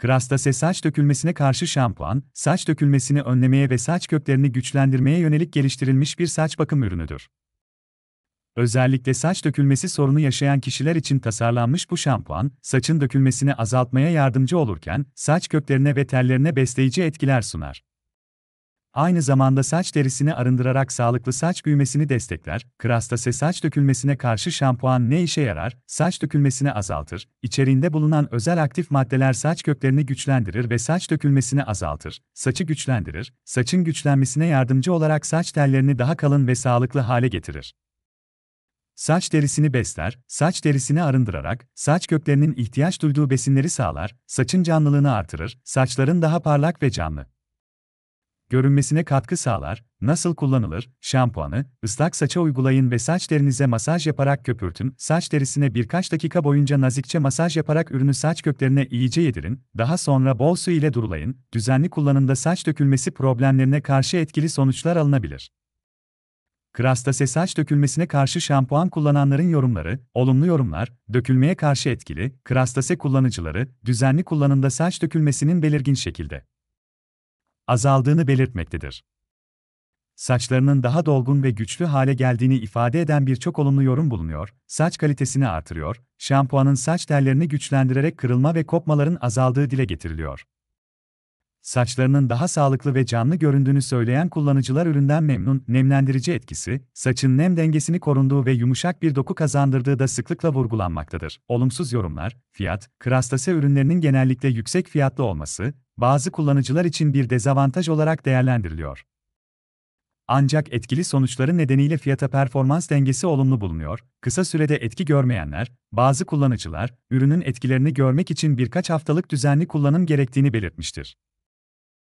Krastase saç dökülmesine karşı şampuan, saç dökülmesini önlemeye ve saç köklerini güçlendirmeye yönelik geliştirilmiş bir saç bakım ürünüdür. Özellikle saç dökülmesi sorunu yaşayan kişiler için tasarlanmış bu şampuan, saçın dökülmesini azaltmaya yardımcı olurken, saç köklerine ve tellerine besleyici etkiler sunar. Aynı zamanda saç derisini arındırarak sağlıklı saç büyümesini destekler, krastase saç dökülmesine karşı şampuan ne işe yarar, saç dökülmesini azaltır, içerinde bulunan özel aktif maddeler saç köklerini güçlendirir ve saç dökülmesini azaltır, saçı güçlendirir, saçın güçlenmesine yardımcı olarak saç tellerini daha kalın ve sağlıklı hale getirir. Saç derisini besler, saç derisini arındırarak, saç köklerinin ihtiyaç duyduğu besinleri sağlar, saçın canlılığını artırır, saçların daha parlak ve canlı görünmesine katkı sağlar, nasıl kullanılır, şampuanı, ıslak saça uygulayın ve saç derinize masaj yaparak köpürtün, saç derisine birkaç dakika boyunca nazikçe masaj yaparak ürünü saç köklerine iyice yedirin, daha sonra bol su ile durulayın, düzenli kullanımda saç dökülmesi problemlerine karşı etkili sonuçlar alınabilir. Krastase saç dökülmesine karşı şampuan kullananların yorumları, olumlu yorumlar, dökülmeye karşı etkili, krastase kullanıcıları, düzenli kullanımda saç dökülmesinin belirgin şekilde azaldığını belirtmektedir. Saçlarının daha dolgun ve güçlü hale geldiğini ifade eden birçok olumlu yorum bulunuyor, saç kalitesini artırıyor, şampuanın saç tellerini güçlendirerek kırılma ve kopmaların azaldığı dile getiriliyor. Saçlarının daha sağlıklı ve canlı göründüğünü söyleyen kullanıcılar üründen memnun, nemlendirici etkisi, saçın nem dengesini korunduğu ve yumuşak bir doku kazandırdığı da sıklıkla vurgulanmaktadır. Olumsuz yorumlar, fiyat, krastase ürünlerinin genellikle yüksek fiyatlı olması, bazı kullanıcılar için bir dezavantaj olarak değerlendiriliyor. Ancak etkili sonuçları nedeniyle fiyata performans dengesi olumlu bulunuyor. Kısa sürede etki görmeyenler, bazı kullanıcılar ürünün etkilerini görmek için birkaç haftalık düzenli kullanım gerektiğini belirtmiştir.